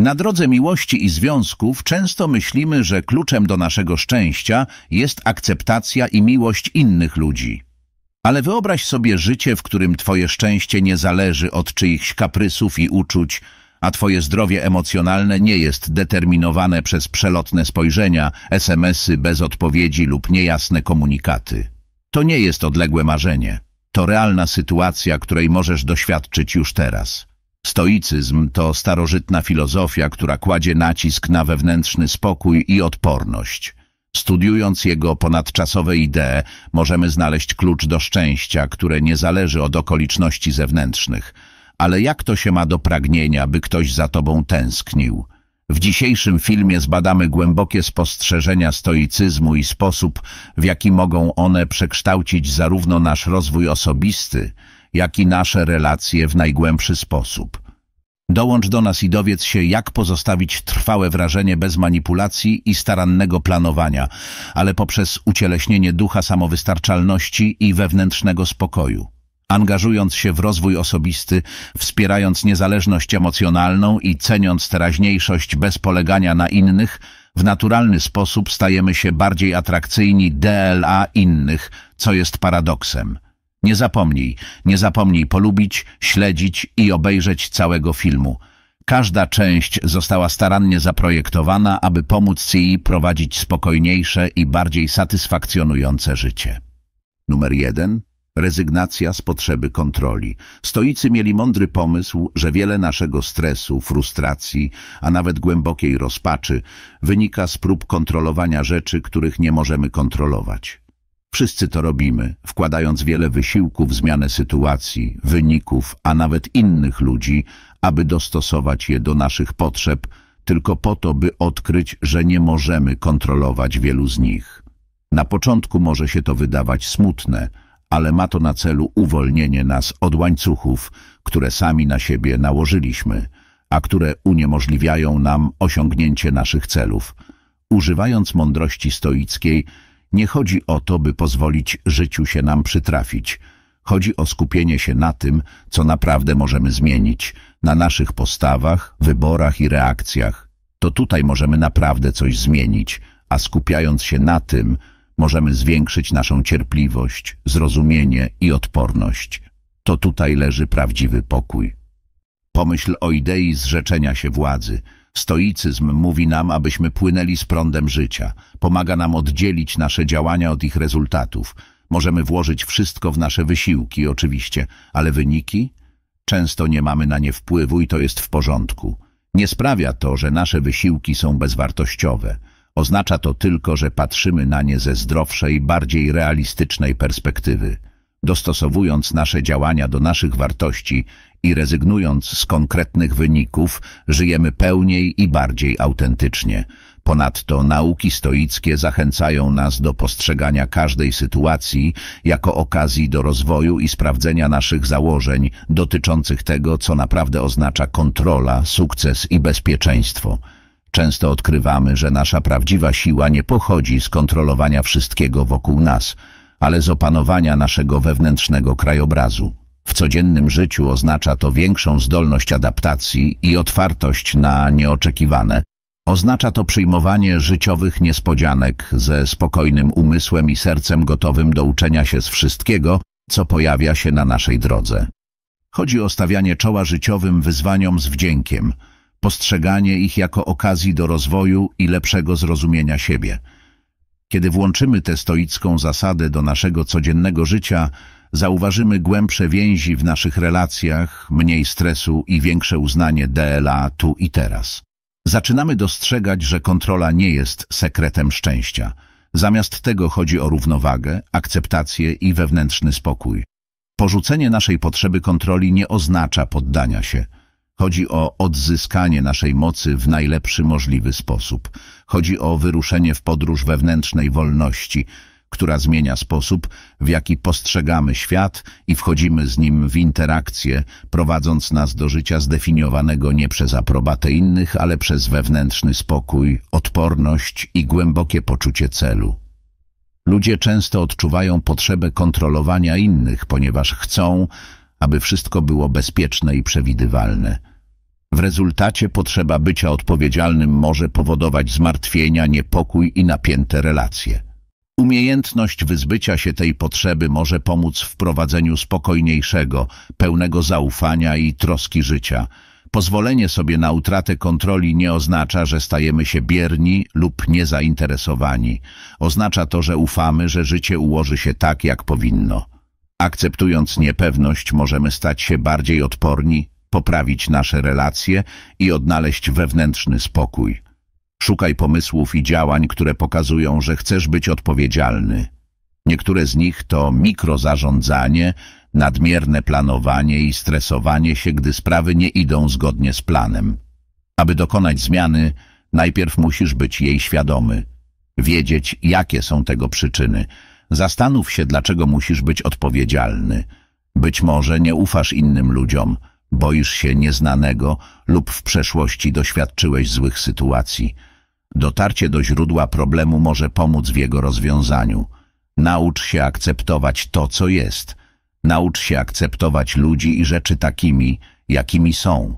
Na drodze miłości i związków często myślimy, że kluczem do naszego szczęścia jest akceptacja i miłość innych ludzi. Ale wyobraź sobie życie, w którym twoje szczęście nie zależy od czyichś kaprysów i uczuć, a twoje zdrowie emocjonalne nie jest determinowane przez przelotne spojrzenia, SMSy bez odpowiedzi lub niejasne komunikaty. To nie jest odległe marzenie. To realna sytuacja, której możesz doświadczyć już teraz. Stoicyzm to starożytna filozofia, która kładzie nacisk na wewnętrzny spokój i odporność. Studiując jego ponadczasowe idee, możemy znaleźć klucz do szczęścia, które nie zależy od okoliczności zewnętrznych. Ale jak to się ma do pragnienia, by ktoś za tobą tęsknił? W dzisiejszym filmie zbadamy głębokie spostrzeżenia stoicyzmu i sposób, w jaki mogą one przekształcić zarówno nasz rozwój osobisty, jak i nasze relacje w najgłębszy sposób. Dołącz do nas i dowiedz się, jak pozostawić trwałe wrażenie bez manipulacji i starannego planowania, ale poprzez ucieleśnienie ducha samowystarczalności i wewnętrznego spokoju. Angażując się w rozwój osobisty, wspierając niezależność emocjonalną i ceniąc teraźniejszość bez polegania na innych, w naturalny sposób stajemy się bardziej atrakcyjni DLA innych, co jest paradoksem. Nie zapomnij, nie zapomnij polubić, śledzić i obejrzeć całego filmu. Każda część została starannie zaprojektowana, aby pomóc ci prowadzić spokojniejsze i bardziej satysfakcjonujące życie. Numer 1. Rezygnacja z potrzeby kontroli. Stoicy mieli mądry pomysł, że wiele naszego stresu, frustracji, a nawet głębokiej rozpaczy wynika z prób kontrolowania rzeczy, których nie możemy kontrolować. Wszyscy to robimy, wkładając wiele wysiłku w zmianę sytuacji, wyników, a nawet innych ludzi, aby dostosować je do naszych potrzeb, tylko po to, by odkryć, że nie możemy kontrolować wielu z nich. Na początku może się to wydawać smutne, ale ma to na celu uwolnienie nas od łańcuchów, które sami na siebie nałożyliśmy, a które uniemożliwiają nam osiągnięcie naszych celów. Używając mądrości stoickiej, nie chodzi o to, by pozwolić życiu się nam przytrafić. Chodzi o skupienie się na tym, co naprawdę możemy zmienić, na naszych postawach, wyborach i reakcjach. To tutaj możemy naprawdę coś zmienić, a skupiając się na tym, możemy zwiększyć naszą cierpliwość, zrozumienie i odporność. To tutaj leży prawdziwy pokój. Pomyśl o idei zrzeczenia się władzy – Stoicyzm mówi nam, abyśmy płynęli z prądem życia. Pomaga nam oddzielić nasze działania od ich rezultatów. Możemy włożyć wszystko w nasze wysiłki, oczywiście, ale wyniki? Często nie mamy na nie wpływu i to jest w porządku. Nie sprawia to, że nasze wysiłki są bezwartościowe. Oznacza to tylko, że patrzymy na nie ze zdrowszej, bardziej realistycznej perspektywy. Dostosowując nasze działania do naszych wartości, i rezygnując z konkretnych wyników, żyjemy pełniej i bardziej autentycznie. Ponadto nauki stoickie zachęcają nas do postrzegania każdej sytuacji jako okazji do rozwoju i sprawdzenia naszych założeń dotyczących tego, co naprawdę oznacza kontrola, sukces i bezpieczeństwo. Często odkrywamy, że nasza prawdziwa siła nie pochodzi z kontrolowania wszystkiego wokół nas, ale z opanowania naszego wewnętrznego krajobrazu. W codziennym życiu oznacza to większą zdolność adaptacji i otwartość na nieoczekiwane. Oznacza to przyjmowanie życiowych niespodzianek ze spokojnym umysłem i sercem gotowym do uczenia się z wszystkiego, co pojawia się na naszej drodze. Chodzi o stawianie czoła życiowym wyzwaniom z wdziękiem, postrzeganie ich jako okazji do rozwoju i lepszego zrozumienia siebie. Kiedy włączymy tę stoicką zasadę do naszego codziennego życia, zauważymy głębsze więzi w naszych relacjach, mniej stresu i większe uznanie DLA tu i teraz. Zaczynamy dostrzegać, że kontrola nie jest sekretem szczęścia. Zamiast tego chodzi o równowagę, akceptację i wewnętrzny spokój. Porzucenie naszej potrzeby kontroli nie oznacza poddania się. Chodzi o odzyskanie naszej mocy w najlepszy możliwy sposób. Chodzi o wyruszenie w podróż wewnętrznej wolności – która zmienia sposób, w jaki postrzegamy świat i wchodzimy z nim w interakcję, prowadząc nas do życia zdefiniowanego nie przez aprobatę innych, ale przez wewnętrzny spokój, odporność i głębokie poczucie celu. Ludzie często odczuwają potrzebę kontrolowania innych, ponieważ chcą, aby wszystko było bezpieczne i przewidywalne. W rezultacie potrzeba bycia odpowiedzialnym może powodować zmartwienia, niepokój i napięte relacje. Umiejętność wyzbycia się tej potrzeby może pomóc w prowadzeniu spokojniejszego, pełnego zaufania i troski życia. Pozwolenie sobie na utratę kontroli nie oznacza, że stajemy się bierni lub niezainteresowani. Oznacza to, że ufamy, że życie ułoży się tak, jak powinno. Akceptując niepewność, możemy stać się bardziej odporni, poprawić nasze relacje i odnaleźć wewnętrzny spokój. Szukaj pomysłów i działań, które pokazują, że chcesz być odpowiedzialny. Niektóre z nich to mikrozarządzanie, nadmierne planowanie i stresowanie się, gdy sprawy nie idą zgodnie z planem. Aby dokonać zmiany, najpierw musisz być jej świadomy. Wiedzieć, jakie są tego przyczyny. Zastanów się, dlaczego musisz być odpowiedzialny. Być może nie ufasz innym ludziom, boisz się nieznanego lub w przeszłości doświadczyłeś złych sytuacji – Dotarcie do źródła problemu może pomóc w jego rozwiązaniu. Naucz się akceptować to, co jest. Naucz się akceptować ludzi i rzeczy takimi, jakimi są.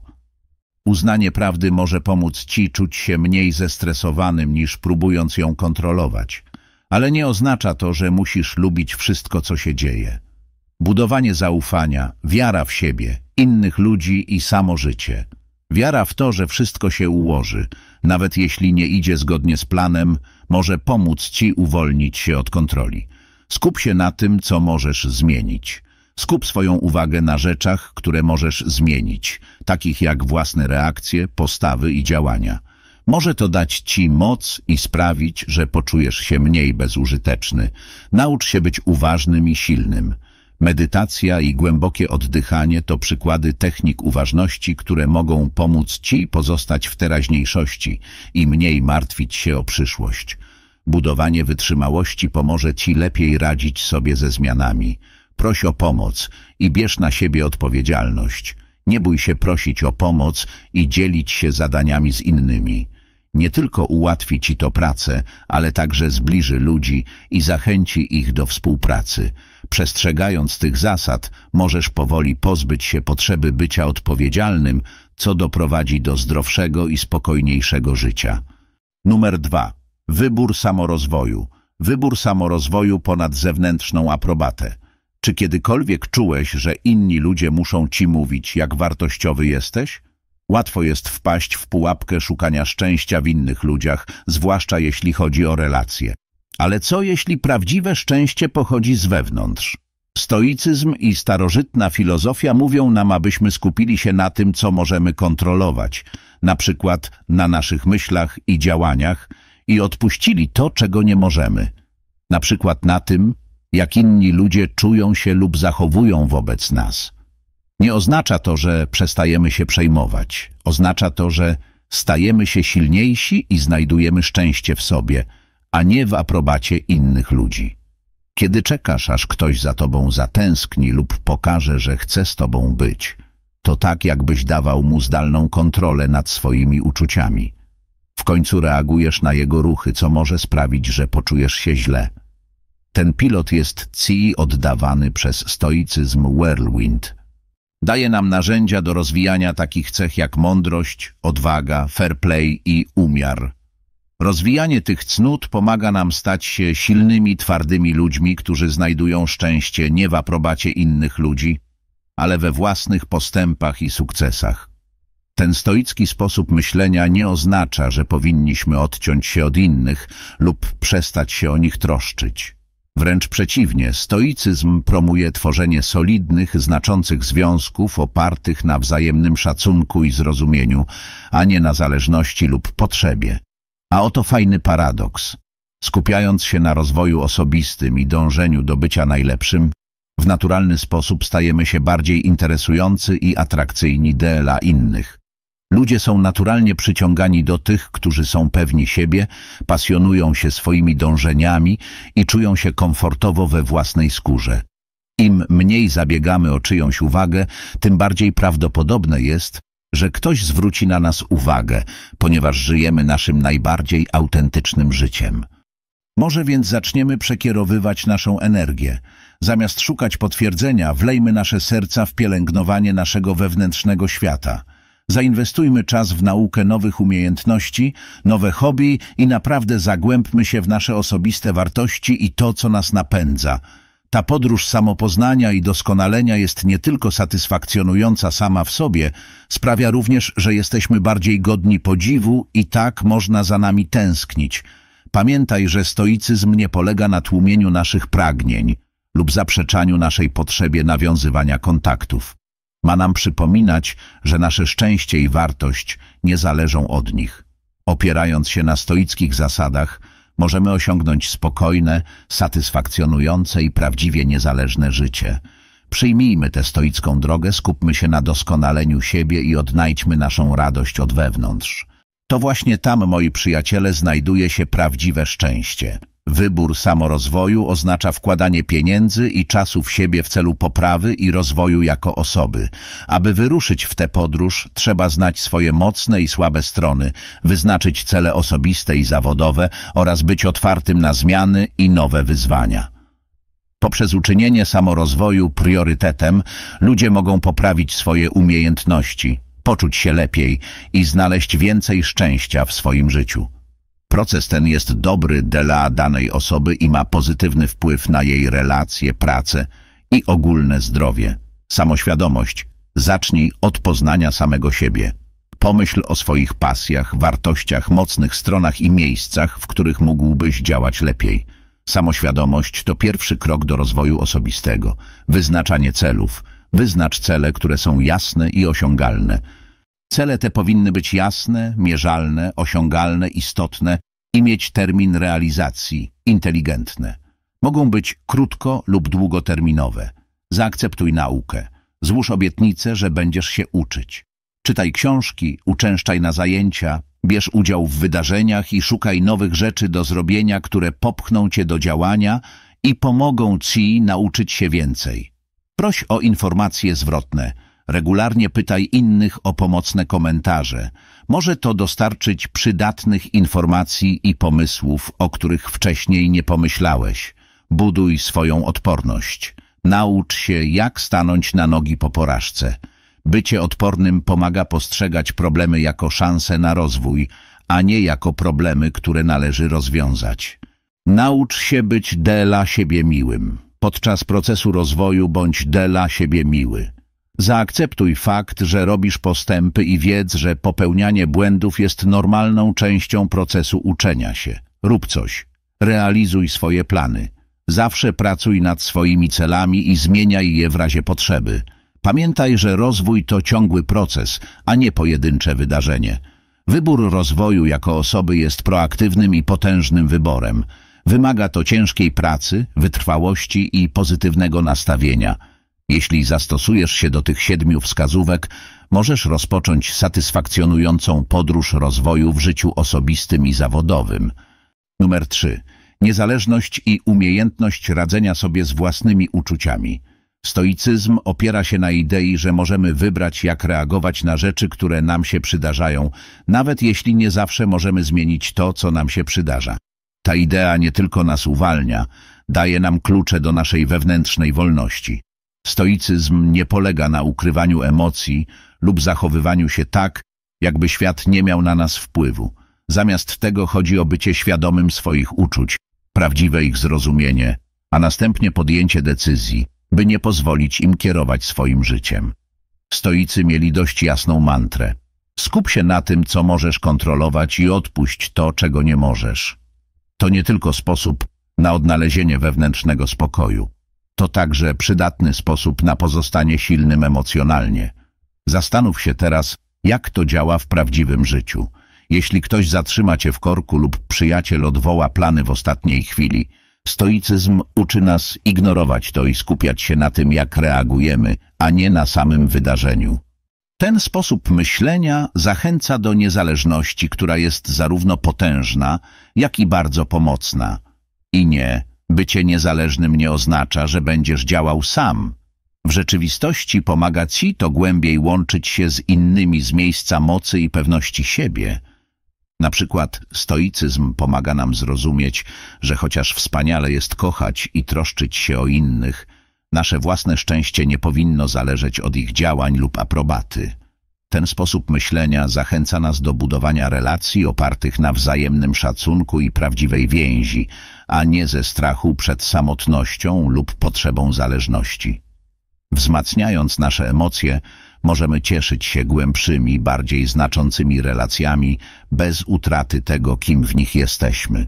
Uznanie prawdy może pomóc ci czuć się mniej zestresowanym niż próbując ją kontrolować. Ale nie oznacza to, że musisz lubić wszystko, co się dzieje. Budowanie zaufania, wiara w siebie, innych ludzi i samo życie. Wiara w to, że wszystko się ułoży – nawet jeśli nie idzie zgodnie z planem, może pomóc Ci uwolnić się od kontroli. Skup się na tym, co możesz zmienić. Skup swoją uwagę na rzeczach, które możesz zmienić, takich jak własne reakcje, postawy i działania. Może to dać Ci moc i sprawić, że poczujesz się mniej bezużyteczny. Naucz się być uważnym i silnym. Medytacja i głębokie oddychanie to przykłady technik uważności, które mogą pomóc Ci pozostać w teraźniejszości i mniej martwić się o przyszłość. Budowanie wytrzymałości pomoże Ci lepiej radzić sobie ze zmianami. Proś o pomoc i bierz na siebie odpowiedzialność. Nie bój się prosić o pomoc i dzielić się zadaniami z innymi. Nie tylko ułatwi Ci to pracę, ale także zbliży ludzi i zachęci ich do współpracy. Przestrzegając tych zasad, możesz powoli pozbyć się potrzeby bycia odpowiedzialnym, co doprowadzi do zdrowszego i spokojniejszego życia. Numer 2. Wybór samorozwoju. Wybór samorozwoju ponad zewnętrzną aprobatę. Czy kiedykolwiek czułeś, że inni ludzie muszą ci mówić, jak wartościowy jesteś? Łatwo jest wpaść w pułapkę szukania szczęścia w innych ludziach, zwłaszcza jeśli chodzi o relacje. Ale co jeśli prawdziwe szczęście pochodzi z wewnątrz? Stoicyzm i starożytna filozofia mówią nam, abyśmy skupili się na tym, co możemy kontrolować, na przykład na naszych myślach i działaniach i odpuścili to, czego nie możemy, na przykład na tym, jak inni ludzie czują się lub zachowują wobec nas. Nie oznacza to, że przestajemy się przejmować. Oznacza to, że stajemy się silniejsi i znajdujemy szczęście w sobie – a nie w aprobacie innych ludzi. Kiedy czekasz, aż ktoś za tobą zatęskni lub pokaże, że chce z tobą być, to tak jakbyś dawał mu zdalną kontrolę nad swoimi uczuciami. W końcu reagujesz na jego ruchy, co może sprawić, że poczujesz się źle. Ten pilot jest CI oddawany przez stoicyzm Whirlwind. Daje nam narzędzia do rozwijania takich cech jak mądrość, odwaga, fair play i umiar. Rozwijanie tych cnót pomaga nam stać się silnymi, twardymi ludźmi, którzy znajdują szczęście nie w aprobacie innych ludzi, ale we własnych postępach i sukcesach. Ten stoicki sposób myślenia nie oznacza, że powinniśmy odciąć się od innych lub przestać się o nich troszczyć. Wręcz przeciwnie, stoicyzm promuje tworzenie solidnych, znaczących związków opartych na wzajemnym szacunku i zrozumieniu, a nie na zależności lub potrzebie. A oto fajny paradoks. Skupiając się na rozwoju osobistym i dążeniu do bycia najlepszym, w naturalny sposób stajemy się bardziej interesujący i atrakcyjni dla innych. Ludzie są naturalnie przyciągani do tych, którzy są pewni siebie, pasjonują się swoimi dążeniami i czują się komfortowo we własnej skórze. Im mniej zabiegamy o czyjąś uwagę, tym bardziej prawdopodobne jest, że ktoś zwróci na nas uwagę, ponieważ żyjemy naszym najbardziej autentycznym życiem. Może więc zaczniemy przekierowywać naszą energię. Zamiast szukać potwierdzenia, wlejmy nasze serca w pielęgnowanie naszego wewnętrznego świata. Zainwestujmy czas w naukę nowych umiejętności, nowe hobby i naprawdę zagłębmy się w nasze osobiste wartości i to, co nas napędza – ta podróż samopoznania i doskonalenia jest nie tylko satysfakcjonująca sama w sobie, sprawia również, że jesteśmy bardziej godni podziwu i tak można za nami tęsknić. Pamiętaj, że stoicyzm nie polega na tłumieniu naszych pragnień lub zaprzeczaniu naszej potrzebie nawiązywania kontaktów. Ma nam przypominać, że nasze szczęście i wartość nie zależą od nich. Opierając się na stoickich zasadach, możemy osiągnąć spokojne, satysfakcjonujące i prawdziwie niezależne życie. Przyjmijmy tę stoicką drogę, skupmy się na doskonaleniu siebie i odnajdźmy naszą radość od wewnątrz. To właśnie tam, moi przyjaciele, znajduje się prawdziwe szczęście. Wybór samorozwoju oznacza wkładanie pieniędzy i czasu w siebie w celu poprawy i rozwoju jako osoby. Aby wyruszyć w tę podróż, trzeba znać swoje mocne i słabe strony, wyznaczyć cele osobiste i zawodowe oraz być otwartym na zmiany i nowe wyzwania. Poprzez uczynienie samorozwoju priorytetem ludzie mogą poprawić swoje umiejętności, poczuć się lepiej i znaleźć więcej szczęścia w swoim życiu. Proces ten jest dobry dla danej osoby i ma pozytywny wpływ na jej relacje, pracę i ogólne zdrowie. Samoświadomość. Zacznij od poznania samego siebie. Pomyśl o swoich pasjach, wartościach, mocnych stronach i miejscach, w których mógłbyś działać lepiej. Samoświadomość to pierwszy krok do rozwoju osobistego. Wyznaczanie celów. Wyznacz cele, które są jasne i osiągalne. Cele te powinny być jasne, mierzalne, osiągalne, istotne i mieć termin realizacji, inteligentne. Mogą być krótko lub długoterminowe. Zaakceptuj naukę. Złóż obietnicę, że będziesz się uczyć. Czytaj książki, uczęszczaj na zajęcia, bierz udział w wydarzeniach i szukaj nowych rzeczy do zrobienia, które popchną cię do działania i pomogą ci nauczyć się więcej. Proś o informacje zwrotne – Regularnie pytaj innych o pomocne komentarze. Może to dostarczyć przydatnych informacji i pomysłów, o których wcześniej nie pomyślałeś. Buduj swoją odporność. Naucz się, jak stanąć na nogi po porażce. Bycie odpornym pomaga postrzegać problemy jako szanse na rozwój, a nie jako problemy, które należy rozwiązać. Naucz się być dla siebie miłym. Podczas procesu rozwoju bądź dla siebie miły. Zaakceptuj fakt, że robisz postępy i wiedz, że popełnianie błędów jest normalną częścią procesu uczenia się. Rób coś. Realizuj swoje plany. Zawsze pracuj nad swoimi celami i zmieniaj je w razie potrzeby. Pamiętaj, że rozwój to ciągły proces, a nie pojedyncze wydarzenie. Wybór rozwoju jako osoby jest proaktywnym i potężnym wyborem. Wymaga to ciężkiej pracy, wytrwałości i pozytywnego nastawienia – jeśli zastosujesz się do tych siedmiu wskazówek, możesz rozpocząć satysfakcjonującą podróż rozwoju w życiu osobistym i zawodowym. Numer 3. Niezależność i umiejętność radzenia sobie z własnymi uczuciami. Stoicyzm opiera się na idei, że możemy wybrać, jak reagować na rzeczy, które nam się przydarzają, nawet jeśli nie zawsze możemy zmienić to, co nam się przydarza. Ta idea nie tylko nas uwalnia, daje nam klucze do naszej wewnętrznej wolności. Stoicyzm nie polega na ukrywaniu emocji lub zachowywaniu się tak, jakby świat nie miał na nas wpływu. Zamiast tego chodzi o bycie świadomym swoich uczuć, prawdziwe ich zrozumienie, a następnie podjęcie decyzji, by nie pozwolić im kierować swoim życiem. Stoicy mieli dość jasną mantrę. Skup się na tym, co możesz kontrolować i odpuść to, czego nie możesz. To nie tylko sposób na odnalezienie wewnętrznego spokoju. To także przydatny sposób na pozostanie silnym emocjonalnie. Zastanów się teraz, jak to działa w prawdziwym życiu. Jeśli ktoś zatrzyma cię w korku lub przyjaciel odwoła plany w ostatniej chwili, stoicyzm uczy nas ignorować to i skupiać się na tym, jak reagujemy, a nie na samym wydarzeniu. Ten sposób myślenia zachęca do niezależności, która jest zarówno potężna, jak i bardzo pomocna. I nie, Bycie niezależnym nie oznacza, że będziesz działał sam. W rzeczywistości pomaga ci to głębiej łączyć się z innymi z miejsca mocy i pewności siebie. Na przykład stoicyzm pomaga nam zrozumieć, że chociaż wspaniale jest kochać i troszczyć się o innych, nasze własne szczęście nie powinno zależeć od ich działań lub aprobaty. Ten sposób myślenia zachęca nas do budowania relacji opartych na wzajemnym szacunku i prawdziwej więzi, a nie ze strachu przed samotnością lub potrzebą zależności. Wzmacniając nasze emocje, możemy cieszyć się głębszymi, bardziej znaczącymi relacjami bez utraty tego, kim w nich jesteśmy.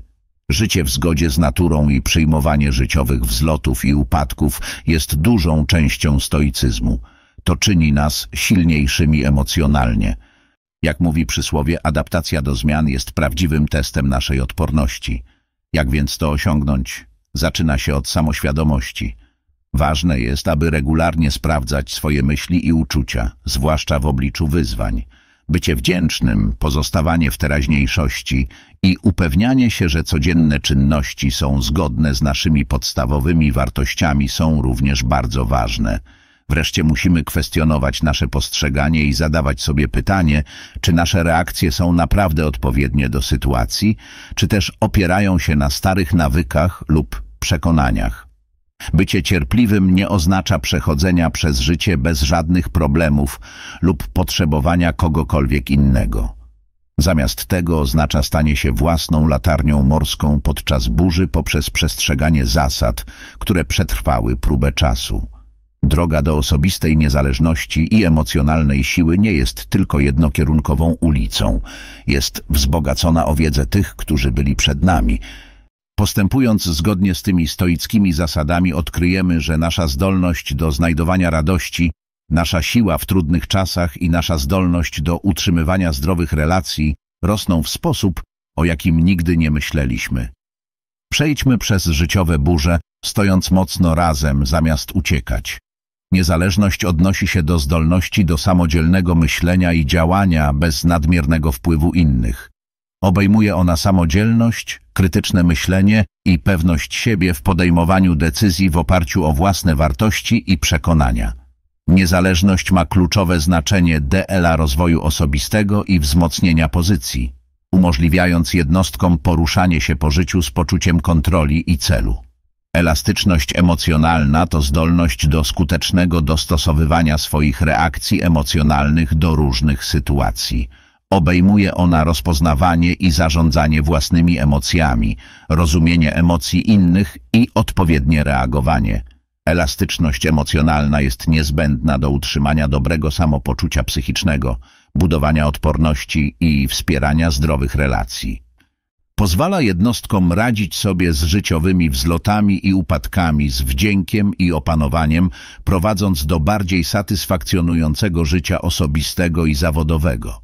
Życie w zgodzie z naturą i przyjmowanie życiowych wzlotów i upadków jest dużą częścią stoicyzmu – to czyni nas silniejszymi emocjonalnie. Jak mówi przysłowie, adaptacja do zmian jest prawdziwym testem naszej odporności. Jak więc to osiągnąć? Zaczyna się od samoświadomości. Ważne jest, aby regularnie sprawdzać swoje myśli i uczucia, zwłaszcza w obliczu wyzwań. Bycie wdzięcznym, pozostawanie w teraźniejszości i upewnianie się, że codzienne czynności są zgodne z naszymi podstawowymi wartościami są również bardzo ważne. Wreszcie musimy kwestionować nasze postrzeganie i zadawać sobie pytanie, czy nasze reakcje są naprawdę odpowiednie do sytuacji, czy też opierają się na starych nawykach lub przekonaniach. Bycie cierpliwym nie oznacza przechodzenia przez życie bez żadnych problemów lub potrzebowania kogokolwiek innego. Zamiast tego oznacza stanie się własną latarnią morską podczas burzy poprzez przestrzeganie zasad, które przetrwały próbę czasu. Droga do osobistej niezależności i emocjonalnej siły nie jest tylko jednokierunkową ulicą. Jest wzbogacona o wiedzę tych, którzy byli przed nami. Postępując zgodnie z tymi stoickimi zasadami odkryjemy, że nasza zdolność do znajdowania radości, nasza siła w trudnych czasach i nasza zdolność do utrzymywania zdrowych relacji rosną w sposób, o jakim nigdy nie myśleliśmy. Przejdźmy przez życiowe burze, stojąc mocno razem zamiast uciekać. Niezależność odnosi się do zdolności do samodzielnego myślenia i działania bez nadmiernego wpływu innych. Obejmuje ona samodzielność, krytyczne myślenie i pewność siebie w podejmowaniu decyzji w oparciu o własne wartości i przekonania. Niezależność ma kluczowe znaczenie DLA rozwoju osobistego i wzmocnienia pozycji, umożliwiając jednostkom poruszanie się po życiu z poczuciem kontroli i celu. Elastyczność emocjonalna to zdolność do skutecznego dostosowywania swoich reakcji emocjonalnych do różnych sytuacji. Obejmuje ona rozpoznawanie i zarządzanie własnymi emocjami, rozumienie emocji innych i odpowiednie reagowanie. Elastyczność emocjonalna jest niezbędna do utrzymania dobrego samopoczucia psychicznego, budowania odporności i wspierania zdrowych relacji. Pozwala jednostkom radzić sobie z życiowymi wzlotami i upadkami, z wdziękiem i opanowaniem, prowadząc do bardziej satysfakcjonującego życia osobistego i zawodowego.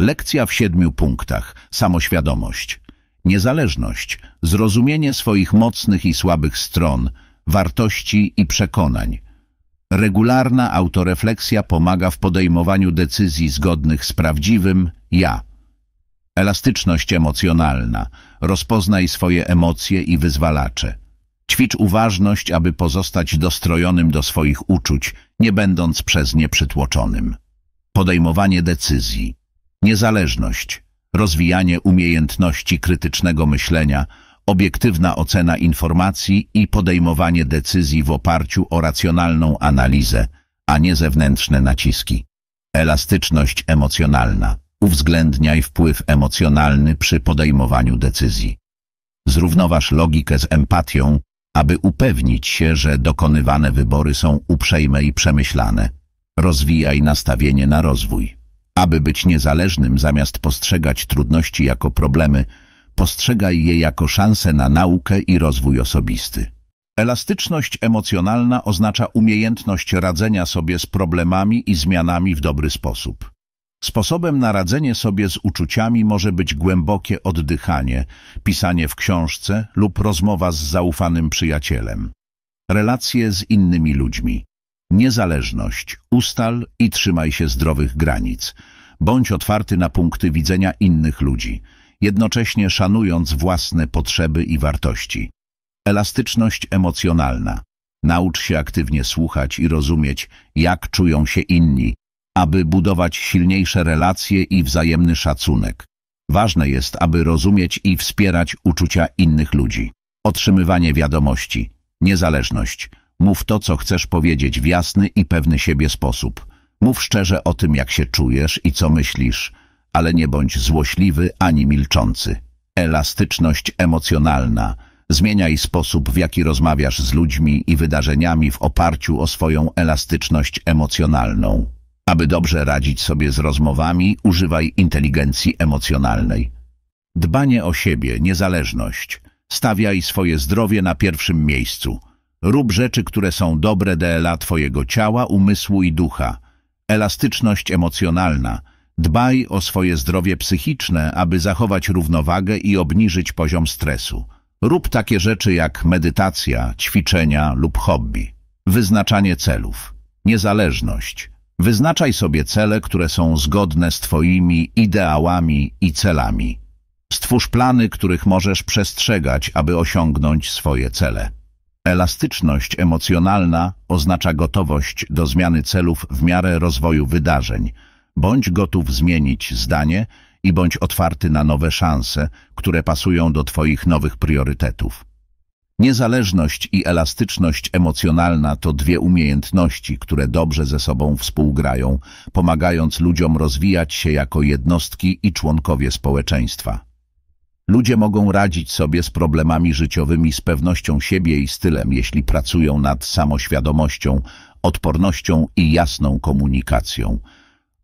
Lekcja w siedmiu punktach. Samoświadomość. Niezależność. Zrozumienie swoich mocnych i słabych stron, wartości i przekonań. Regularna autorefleksja pomaga w podejmowaniu decyzji zgodnych z prawdziwym ja. Elastyczność emocjonalna. Rozpoznaj swoje emocje i wyzwalacze. Ćwicz uważność, aby pozostać dostrojonym do swoich uczuć, nie będąc przez nie przytłoczonym. Podejmowanie decyzji. Niezależność. Rozwijanie umiejętności krytycznego myślenia, obiektywna ocena informacji i podejmowanie decyzji w oparciu o racjonalną analizę, a nie zewnętrzne naciski. Elastyczność emocjonalna Uwzględniaj wpływ emocjonalny przy podejmowaniu decyzji. Zrównoważ logikę z empatią, aby upewnić się, że dokonywane wybory są uprzejme i przemyślane. Rozwijaj nastawienie na rozwój. Aby być niezależnym, zamiast postrzegać trudności jako problemy, postrzegaj je jako szansę na naukę i rozwój osobisty. Elastyczność emocjonalna oznacza umiejętność radzenia sobie z problemami i zmianami w dobry sposób. Sposobem na radzenie sobie z uczuciami może być głębokie oddychanie, pisanie w książce lub rozmowa z zaufanym przyjacielem. Relacje z innymi ludźmi. Niezależność. Ustal i trzymaj się zdrowych granic. Bądź otwarty na punkty widzenia innych ludzi, jednocześnie szanując własne potrzeby i wartości. Elastyczność emocjonalna. Naucz się aktywnie słuchać i rozumieć, jak czują się inni, aby budować silniejsze relacje i wzajemny szacunek. Ważne jest, aby rozumieć i wspierać uczucia innych ludzi. Otrzymywanie wiadomości, niezależność. Mów to, co chcesz powiedzieć w jasny i pewny siebie sposób. Mów szczerze o tym, jak się czujesz i co myślisz, ale nie bądź złośliwy ani milczący. Elastyczność emocjonalna. Zmieniaj sposób, w jaki rozmawiasz z ludźmi i wydarzeniami w oparciu o swoją elastyczność emocjonalną. Aby dobrze radzić sobie z rozmowami, używaj inteligencji emocjonalnej. Dbanie o siebie, niezależność. Stawiaj swoje zdrowie na pierwszym miejscu. Rób rzeczy, które są dobre dla Twojego ciała, umysłu i ducha. Elastyczność emocjonalna. Dbaj o swoje zdrowie psychiczne, aby zachować równowagę i obniżyć poziom stresu. Rób takie rzeczy jak medytacja, ćwiczenia lub hobby. Wyznaczanie celów. Niezależność. Wyznaczaj sobie cele, które są zgodne z Twoimi ideałami i celami. Stwórz plany, których możesz przestrzegać, aby osiągnąć swoje cele. Elastyczność emocjonalna oznacza gotowość do zmiany celów w miarę rozwoju wydarzeń. Bądź gotów zmienić zdanie i bądź otwarty na nowe szanse, które pasują do Twoich nowych priorytetów. Niezależność i elastyczność emocjonalna to dwie umiejętności, które dobrze ze sobą współgrają, pomagając ludziom rozwijać się jako jednostki i członkowie społeczeństwa. Ludzie mogą radzić sobie z problemami życiowymi z pewnością siebie i stylem, jeśli pracują nad samoświadomością, odpornością i jasną komunikacją.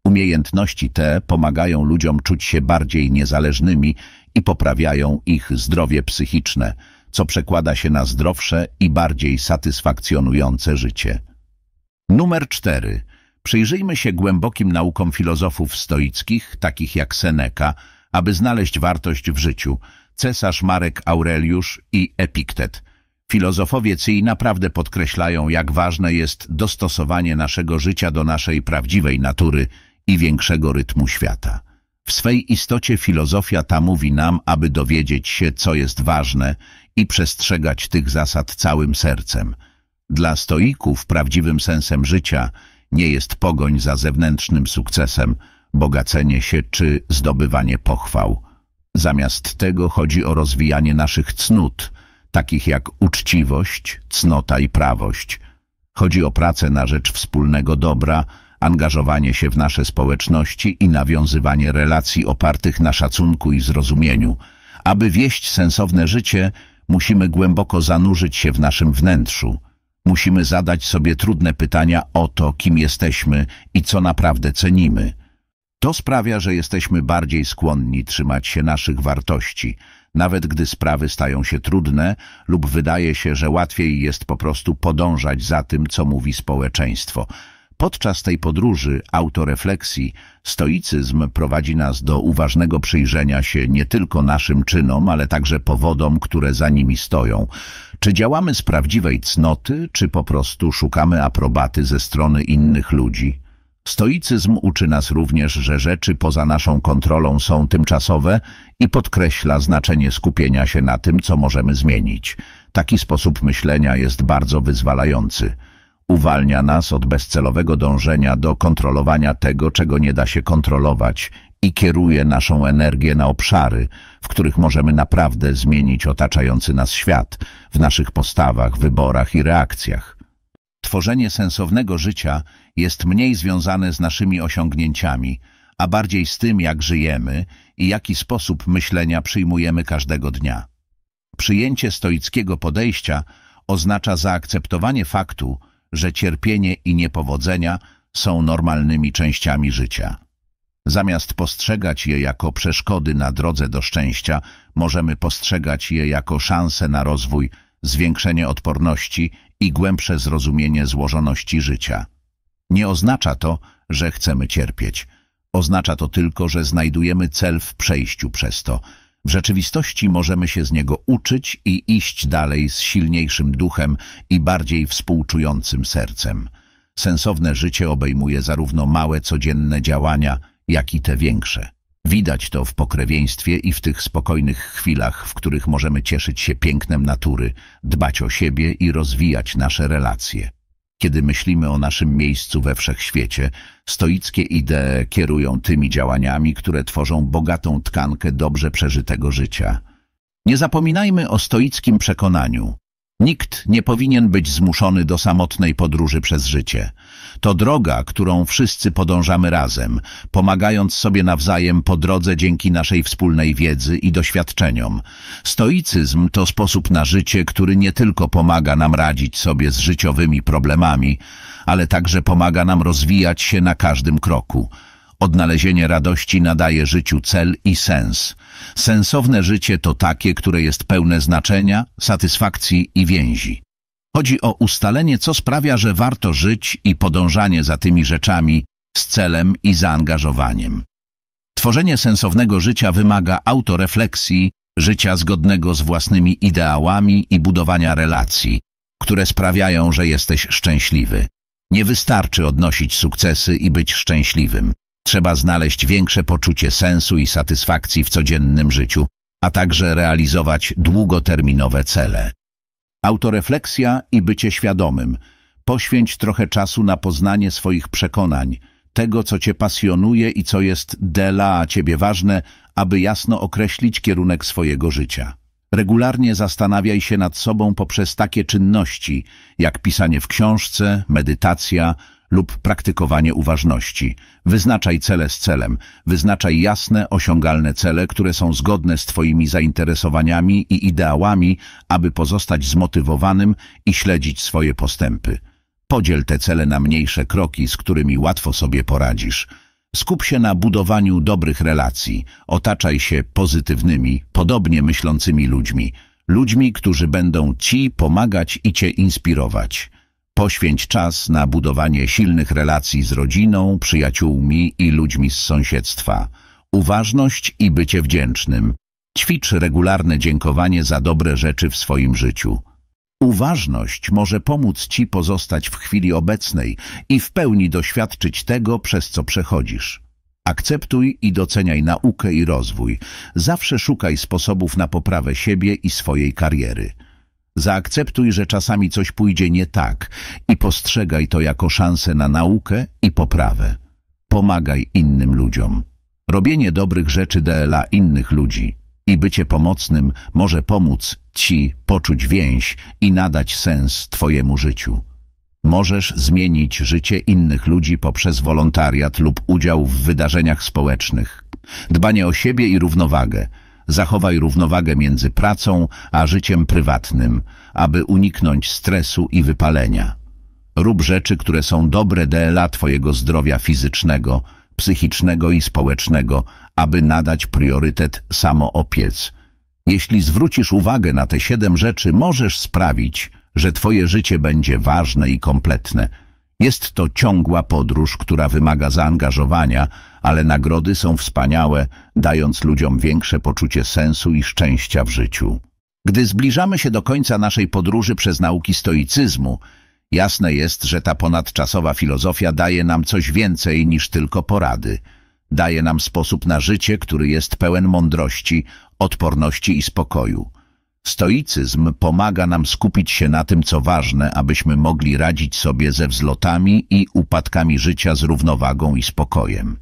Umiejętności te pomagają ludziom czuć się bardziej niezależnymi i poprawiają ich zdrowie psychiczne – co przekłada się na zdrowsze i bardziej satysfakcjonujące życie. Numer 4. Przyjrzyjmy się głębokim naukom filozofów stoickich, takich jak Seneca, aby znaleźć wartość w życiu, cesarz Marek Aureliusz i Epiktet. Filozofowie ci naprawdę podkreślają, jak ważne jest dostosowanie naszego życia do naszej prawdziwej natury i większego rytmu świata. W swej istocie filozofia ta mówi nam, aby dowiedzieć się, co jest ważne i przestrzegać tych zasad całym sercem. Dla stoików prawdziwym sensem życia nie jest pogoń za zewnętrznym sukcesem, bogacenie się czy zdobywanie pochwał. Zamiast tego chodzi o rozwijanie naszych cnót, takich jak uczciwość, cnota i prawość. Chodzi o pracę na rzecz wspólnego dobra, angażowanie się w nasze społeczności i nawiązywanie relacji opartych na szacunku i zrozumieniu. Aby wieść sensowne życie, Musimy głęboko zanurzyć się w naszym wnętrzu. Musimy zadać sobie trudne pytania o to, kim jesteśmy i co naprawdę cenimy. To sprawia, że jesteśmy bardziej skłonni trzymać się naszych wartości, nawet gdy sprawy stają się trudne lub wydaje się, że łatwiej jest po prostu podążać za tym, co mówi społeczeństwo – Podczas tej podróży autorefleksji stoicyzm prowadzi nas do uważnego przyjrzenia się nie tylko naszym czynom, ale także powodom, które za nimi stoją. Czy działamy z prawdziwej cnoty, czy po prostu szukamy aprobaty ze strony innych ludzi? Stoicyzm uczy nas również, że rzeczy poza naszą kontrolą są tymczasowe i podkreśla znaczenie skupienia się na tym, co możemy zmienić. Taki sposób myślenia jest bardzo wyzwalający uwalnia nas od bezcelowego dążenia do kontrolowania tego, czego nie da się kontrolować i kieruje naszą energię na obszary, w których możemy naprawdę zmienić otaczający nas świat, w naszych postawach, wyborach i reakcjach. Tworzenie sensownego życia jest mniej związane z naszymi osiągnięciami, a bardziej z tym, jak żyjemy i jaki sposób myślenia przyjmujemy każdego dnia. Przyjęcie stoickiego podejścia oznacza zaakceptowanie faktu, że cierpienie i niepowodzenia są normalnymi częściami życia. Zamiast postrzegać je jako przeszkody na drodze do szczęścia, możemy postrzegać je jako szanse na rozwój, zwiększenie odporności i głębsze zrozumienie złożoności życia. Nie oznacza to, że chcemy cierpieć. Oznacza to tylko, że znajdujemy cel w przejściu przez to – w rzeczywistości możemy się z niego uczyć i iść dalej z silniejszym duchem i bardziej współczującym sercem. Sensowne życie obejmuje zarówno małe codzienne działania, jak i te większe. Widać to w pokrewieństwie i w tych spokojnych chwilach, w których możemy cieszyć się pięknem natury, dbać o siebie i rozwijać nasze relacje. Kiedy myślimy o naszym miejscu we wszechświecie, stoickie idee kierują tymi działaniami, które tworzą bogatą tkankę dobrze przeżytego życia. Nie zapominajmy o stoickim przekonaniu, Nikt nie powinien być zmuszony do samotnej podróży przez życie. To droga, którą wszyscy podążamy razem, pomagając sobie nawzajem po drodze dzięki naszej wspólnej wiedzy i doświadczeniom. Stoicyzm to sposób na życie, który nie tylko pomaga nam radzić sobie z życiowymi problemami, ale także pomaga nam rozwijać się na każdym kroku. Odnalezienie radości nadaje życiu cel i sens. Sensowne życie to takie, które jest pełne znaczenia, satysfakcji i więzi. Chodzi o ustalenie, co sprawia, że warto żyć i podążanie za tymi rzeczami z celem i zaangażowaniem. Tworzenie sensownego życia wymaga autorefleksji, życia zgodnego z własnymi ideałami i budowania relacji, które sprawiają, że jesteś szczęśliwy. Nie wystarczy odnosić sukcesy i być szczęśliwym. Trzeba znaleźć większe poczucie sensu i satysfakcji w codziennym życiu, a także realizować długoterminowe cele. Autorefleksja i bycie świadomym. Poświęć trochę czasu na poznanie swoich przekonań, tego, co cię pasjonuje i co jest dla ciebie ważne, aby jasno określić kierunek swojego życia. Regularnie zastanawiaj się nad sobą poprzez takie czynności, jak pisanie w książce, medytacja, lub praktykowanie uważności. Wyznaczaj cele z celem. Wyznaczaj jasne, osiągalne cele, które są zgodne z Twoimi zainteresowaniami i ideałami, aby pozostać zmotywowanym i śledzić swoje postępy. Podziel te cele na mniejsze kroki, z którymi łatwo sobie poradzisz. Skup się na budowaniu dobrych relacji. Otaczaj się pozytywnymi, podobnie myślącymi ludźmi. Ludźmi, którzy będą Ci pomagać i Cię inspirować. Poświęć czas na budowanie silnych relacji z rodziną, przyjaciółmi i ludźmi z sąsiedztwa. Uważność i bycie wdzięcznym. Ćwicz regularne dziękowanie za dobre rzeczy w swoim życiu. Uważność może pomóc Ci pozostać w chwili obecnej i w pełni doświadczyć tego, przez co przechodzisz. Akceptuj i doceniaj naukę i rozwój. Zawsze szukaj sposobów na poprawę siebie i swojej kariery. Zaakceptuj, że czasami coś pójdzie nie tak i postrzegaj to jako szansę na naukę i poprawę. Pomagaj innym ludziom. Robienie dobrych rzeczy dla innych ludzi i bycie pomocnym może pomóc Ci poczuć więź i nadać sens Twojemu życiu. Możesz zmienić życie innych ludzi poprzez wolontariat lub udział w wydarzeniach społecznych. Dbanie o siebie i równowagę Zachowaj równowagę między pracą a życiem prywatnym, aby uniknąć stresu i wypalenia. Rób rzeczy, które są dobre dla Twojego zdrowia fizycznego, psychicznego i społecznego, aby nadać priorytet samoopiec. Jeśli zwrócisz uwagę na te siedem rzeczy, możesz sprawić, że Twoje życie będzie ważne i kompletne – jest to ciągła podróż, która wymaga zaangażowania, ale nagrody są wspaniałe, dając ludziom większe poczucie sensu i szczęścia w życiu. Gdy zbliżamy się do końca naszej podróży przez nauki stoicyzmu, jasne jest, że ta ponadczasowa filozofia daje nam coś więcej niż tylko porady. Daje nam sposób na życie, który jest pełen mądrości, odporności i spokoju. Stoicyzm pomaga nam skupić się na tym, co ważne, abyśmy mogli radzić sobie ze wzlotami i upadkami życia z równowagą i spokojem.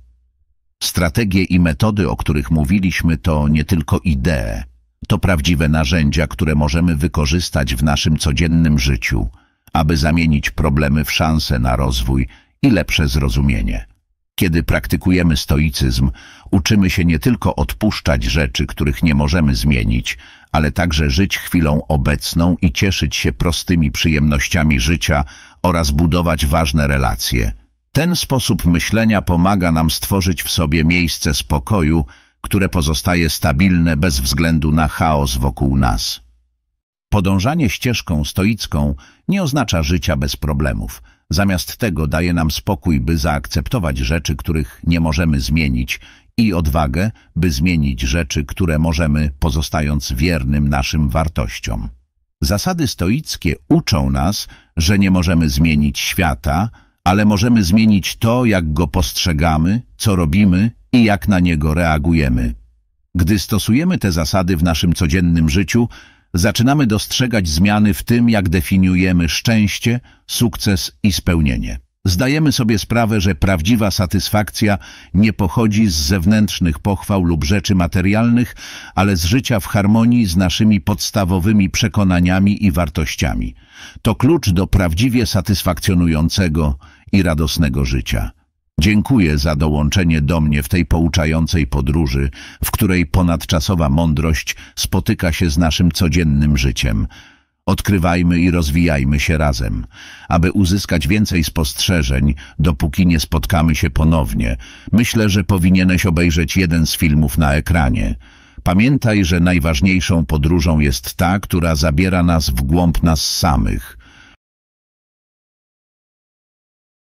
Strategie i metody, o których mówiliśmy, to nie tylko idee, to prawdziwe narzędzia, które możemy wykorzystać w naszym codziennym życiu, aby zamienić problemy w szanse na rozwój i lepsze zrozumienie. Kiedy praktykujemy stoicyzm, uczymy się nie tylko odpuszczać rzeczy, których nie możemy zmienić, ale także żyć chwilą obecną i cieszyć się prostymi przyjemnościami życia oraz budować ważne relacje. Ten sposób myślenia pomaga nam stworzyć w sobie miejsce spokoju, które pozostaje stabilne bez względu na chaos wokół nas. Podążanie ścieżką stoicką nie oznacza życia bez problemów. Zamiast tego daje nam spokój, by zaakceptować rzeczy, których nie możemy zmienić i odwagę, by zmienić rzeczy, które możemy, pozostając wiernym naszym wartościom. Zasady stoickie uczą nas, że nie możemy zmienić świata, ale możemy zmienić to, jak go postrzegamy, co robimy i jak na niego reagujemy. Gdy stosujemy te zasady w naszym codziennym życiu, zaczynamy dostrzegać zmiany w tym, jak definiujemy szczęście, sukces i spełnienie. Zdajemy sobie sprawę, że prawdziwa satysfakcja nie pochodzi z zewnętrznych pochwał lub rzeczy materialnych, ale z życia w harmonii z naszymi podstawowymi przekonaniami i wartościami. To klucz do prawdziwie satysfakcjonującego i radosnego życia. Dziękuję za dołączenie do mnie w tej pouczającej podróży, w której ponadczasowa mądrość spotyka się z naszym codziennym życiem. Odkrywajmy i rozwijajmy się razem, aby uzyskać więcej spostrzeżeń, dopóki nie spotkamy się ponownie. Myślę, że powinieneś obejrzeć jeden z filmów na ekranie. Pamiętaj, że najważniejszą podróżą jest ta, która zabiera nas w głąb nas samych.